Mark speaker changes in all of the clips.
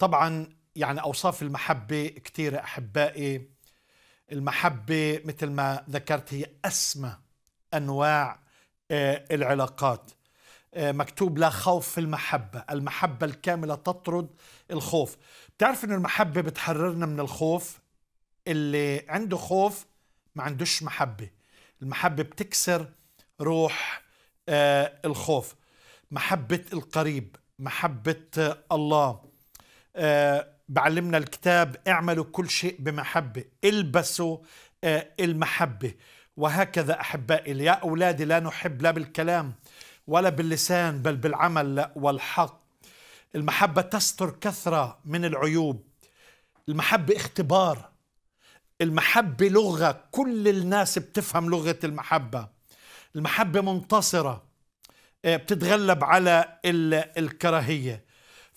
Speaker 1: طبعا يعني أوصاف المحبة كثيرة أحبائي المحبة مثل ما ذكرت هي أسمى أنواع آه، العلاقات آه، مكتوب لا خوف في المحبة المحبة الكاملة تطرد الخوف بتعرف أن المحبة بتحررنا من الخوف اللي عنده خوف ما عندوش محبة المحبة بتكسر روح آه، الخوف محبة القريب محبة الله آه، بعلمنا الكتاب اعملوا كل شيء بمحبة البسوا آه، المحبة وهكذا أحبائي يا أولادي لا نحب لا بالكلام ولا باللسان بل بالعمل والحق المحبة تستر كثرة من العيوب المحبة اختبار المحبة لغة كل الناس بتفهم لغة المحبة المحبة منتصرة آه، بتتغلب على الكراهية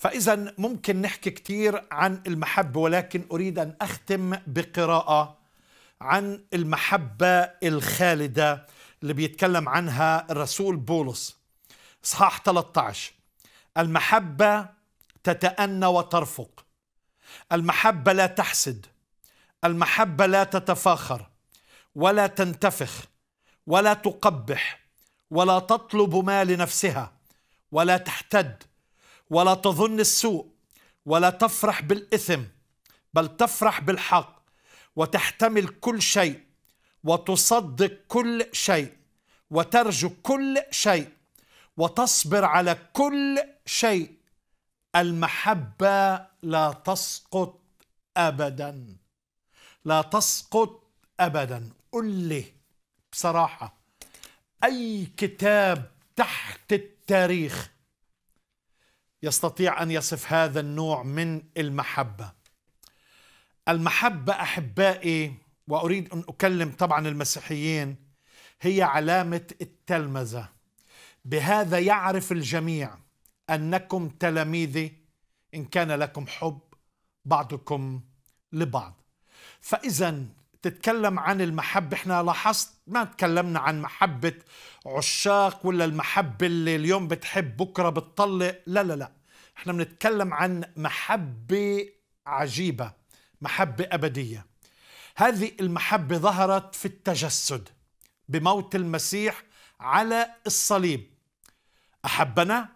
Speaker 1: فإذا ممكن نحكي كثير عن المحبة ولكن أريد أن أختم بقراءة عن المحبة الخالدة اللي بيتكلم عنها الرسول بولس إصحاح 13 المحبة تتأنى وترفق المحبة لا تحسد المحبة لا تتفاخر ولا تنتفخ ولا تقبح ولا تطلب ما لنفسها ولا تحتد ولا تظن السوء ولا تفرح بالإثم بل تفرح بالحق وتحتمل كل شيء وتصدق كل شيء وترجو كل شيء وتصبر على كل شيء المحبة لا تسقط أبدا لا تسقط أبدا قل لي بصراحة أي كتاب تحت التاريخ يستطيع ان يصف هذا النوع من المحبه المحبه احبائي واريد ان اكلم طبعا المسيحيين هي علامه التلمذه بهذا يعرف الجميع انكم تلاميذي ان كان لكم حب بعضكم لبعض فاذا تتكلم عن المحبة احنا لاحظت ما تكلمنا عن محبة عشاق ولا المحبة اللي اليوم بتحب بكرة بتطلق لا لا لا احنا بنتكلم عن محبة عجيبة محبة أبدية هذه المحبة ظهرت في التجسد بموت المسيح على الصليب أحبنا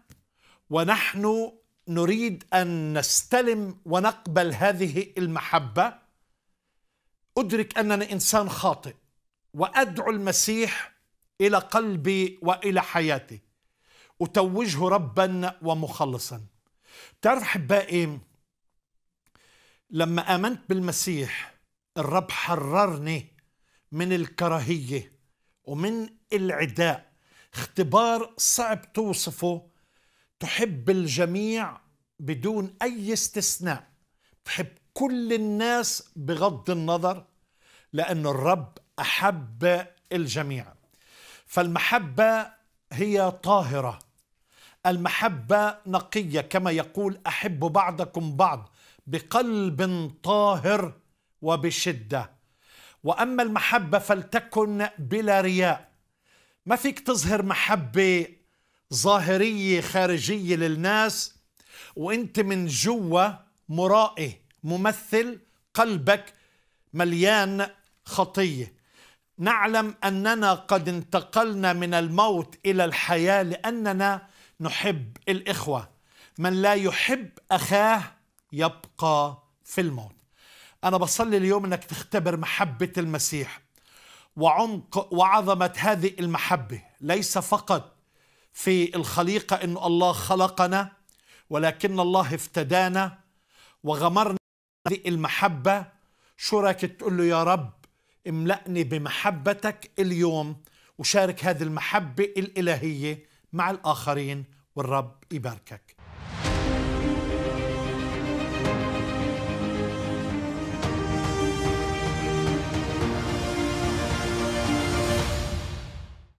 Speaker 1: ونحن نريد أن نستلم ونقبل هذه المحبة أدرك أنني إنسان خاطئ وأدعو المسيح إلى قلبي وإلى حياتي أتوجه ربا ومخلصا تعرف أحبائي لما آمنت بالمسيح الرب حررني من الكراهية ومن العداء اختبار صعب توصفه تحب الجميع بدون أي استثناء تحب كل الناس بغض النظر لأن الرب أحب الجميع فالمحبة هي طاهرة المحبة نقية كما يقول أحب بعضكم بعض بقلب طاهر وبشدة وأما المحبة فلتكن بلا رياء ما فيك تظهر محبة ظاهرية خارجية للناس وانت من جوا مرائي ممثل قلبك مليان خطيه نعلم اننا قد انتقلنا من الموت الى الحياه لاننا نحب الاخوه من لا يحب اخاه يبقى في الموت انا بصلي اليوم انك تختبر محبه المسيح وعمق وعظمه هذه المحبه ليس فقط في الخليقه ان الله خلقنا ولكن الله افتدانا وغمرنا طريق المحبة شو رايك تقول له يا رب املأني بمحبتك اليوم وشارك هذه المحبة الإلهية مع الآخرين والرب يباركك